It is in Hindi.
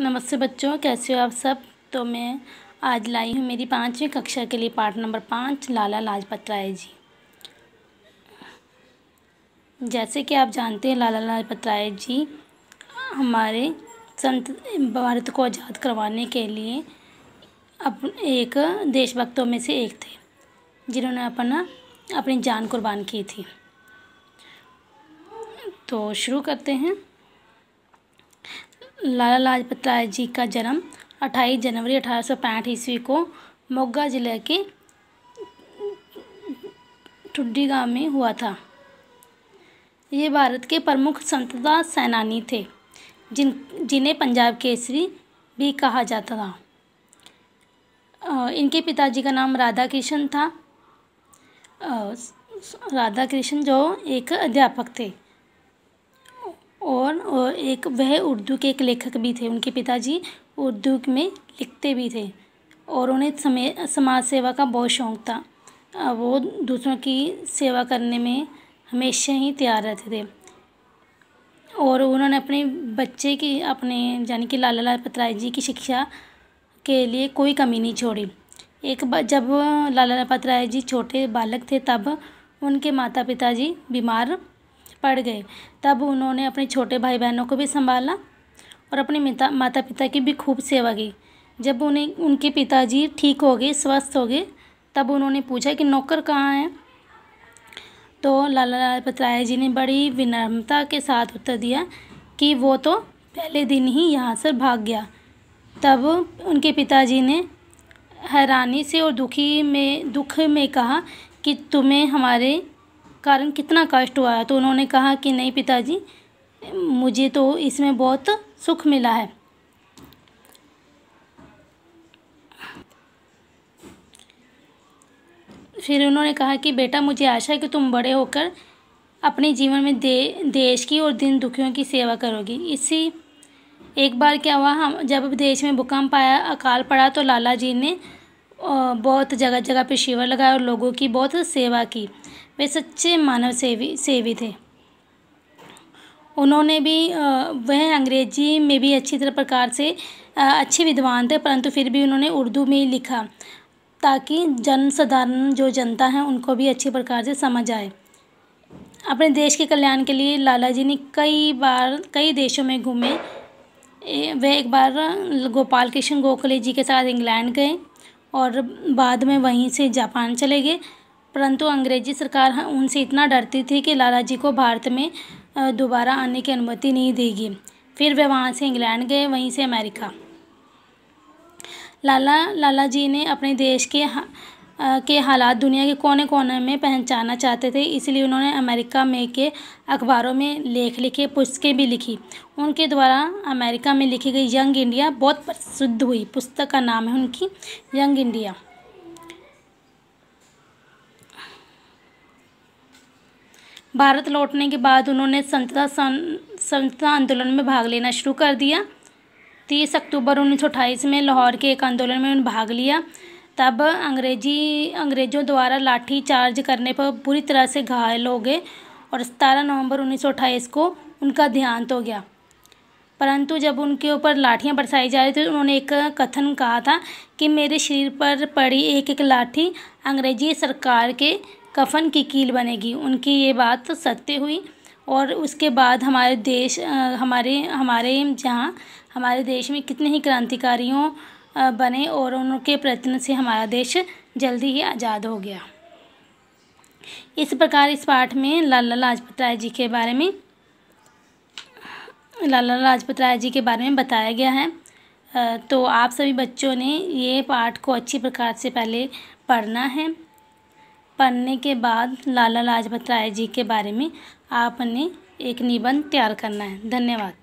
नमस्ते बच्चों कैसे हो आप सब तो मैं आज लाई हूँ मेरी पाँचवीं कक्षा के लिए पार्ट नंबर पाँच लाला लाजपत राय जी जैसे कि आप जानते हैं लाला लाजपत राय जी हमारे संत भारत को आज़ाद करवाने के लिए अप एक देशभक्तों में से एक थे जिन्होंने अपना अपनी जान कुर्बान की थी तो शुरू करते हैं लाला लाजपत राय जी का जन्म 28 जनवरी अठारह सौ पैंठ ईस्वी को मोगा जिले के ठुड्डी गांव में हुआ था ये भारत के प्रमुख संतदा सेनानी थे जिन जिन्हें पंजाब केसरी भी कहा जाता था इनके पिताजी का नाम राधा कृष्ण था राधा कृष्ण जो एक अध्यापक थे और, और एक वह उर्दू के एक लेखक भी थे उनके पिताजी उर्दू में लिखते भी थे और उन्हें समे समाज सेवा का बहुत शौक़ था वो दूसरों की सेवा करने में हमेशा ही तैयार रहते थे और उन्होंने अपने बच्चे की अपने यानी कि लाला लाजपत राय जी की शिक्षा के लिए कोई कमी नहीं छोड़ी एक बार जब लाला लाजपत राय जी छोटे बालक थे तब उनके माता पिताजी बीमार पड़ गए तब उन्होंने अपने छोटे भाई बहनों को भी संभाला और अपने मिता माता पिता की भी खूब सेवा की जब उन्हें उनके पिताजी ठीक हो गए स्वस्थ हो गए तब उन्होंने पूछा कि नौकर कहाँ है तो लाला लाजपत राय जी ने बड़ी विनम्रता के साथ उत्तर दिया कि वो तो पहले दिन ही यहाँ से भाग गया तब उनके पिताजी ने हैरानी से और दुखी में दुख में कहा कि तुम्हें हमारे कारण कितना कष्ट हुआ है तो उन्होंने कहा कि नहीं पिताजी मुझे तो इसमें बहुत सुख मिला है फिर उन्होंने कहा कि बेटा मुझे आशा है कि तुम बड़े होकर अपने जीवन में दे देश की और दिन दुखियों की सेवा करोगी इसी एक बार क्या हुआ हम जब देश में भूकंप आया अकाल पड़ा तो लाला जी ने बहुत जगह जगह पे शिविर लगाया और लोगों की बहुत सेवा की वे सच्चे मानव सेवी सेवी थे उन्होंने भी वह अंग्रेजी में भी अच्छी तरह प्रकार से अच्छे विद्वान थे परंतु फिर भी उन्होंने उर्दू में ही लिखा ताकि जन साधारण जो जनता है उनको भी अच्छी प्रकार से समझ आए अपने देश के कल्याण के लिए लाला जी ने कई बार कई देशों में घूमे वे एक बार गोपाल कृष्ण गोखले जी के साथ इंग्लैंड गए और बाद में वहीं से जापान चले गए परंतु अंग्रेजी सरकार उनसे इतना डरती थी कि लाला जी को भारत में दोबारा आने की अनुमति नहीं देगी फिर वे वहाँ से इंग्लैंड गए वहीं से अमेरिका लाला लाला जी ने अपने देश के के हालात दुनिया के कोने कोने में पहचाना चाहते थे इसलिए उन्होंने अमेरिका में के अखबारों में लेख लिखे पुस्तकें भी लिखी उनके द्वारा अमेरिका में लिखी गई यंग इंडिया बहुत प्रसिद्ध हुई पुस्तक का नाम है उनकी यंग इंडिया भारत लौटने के बाद उन्होंने स्वतंत्रता स्वतंत्रता आंदोलन में भाग लेना शुरू कर दिया तीस अक्टूबर उन्नीस में लाहौर के एक आंदोलन में उन्होंने भाग लिया तब अंग्रेजी अंग्रेज़ों द्वारा लाठी चार्ज करने पर बुरी तरह से घायल हो गए और सतारह नवंबर अट्ठाईस को उनका देहांत हो गया परंतु जब उनके ऊपर लाठियां बरसाई जा रही थी उन्होंने एक कथन कहा था कि मेरे शरीर पर पड़ी एक एक लाठी अंग्रेजी सरकार के कफन की कील बनेगी उनकी ये बात सत्य हुई और उसके बाद हमारे देश हमारे हमारे जहाँ हमारे देश में कितने ही क्रांतिकारियों बने और उनके प्रयत्न से हमारा देश जल्दी ही आज़ाद हो गया इस प्रकार इस पाठ में लाला लाजपत राय जी के बारे में लाला लाजपत राय जी के बारे में बताया गया है तो आप सभी बच्चों ने ये पाठ को अच्छी प्रकार से पहले पढ़ना है पढ़ने के बाद लाला लाजपत राय जी के बारे में आपने एक निबंध तैयार करना है धन्यवाद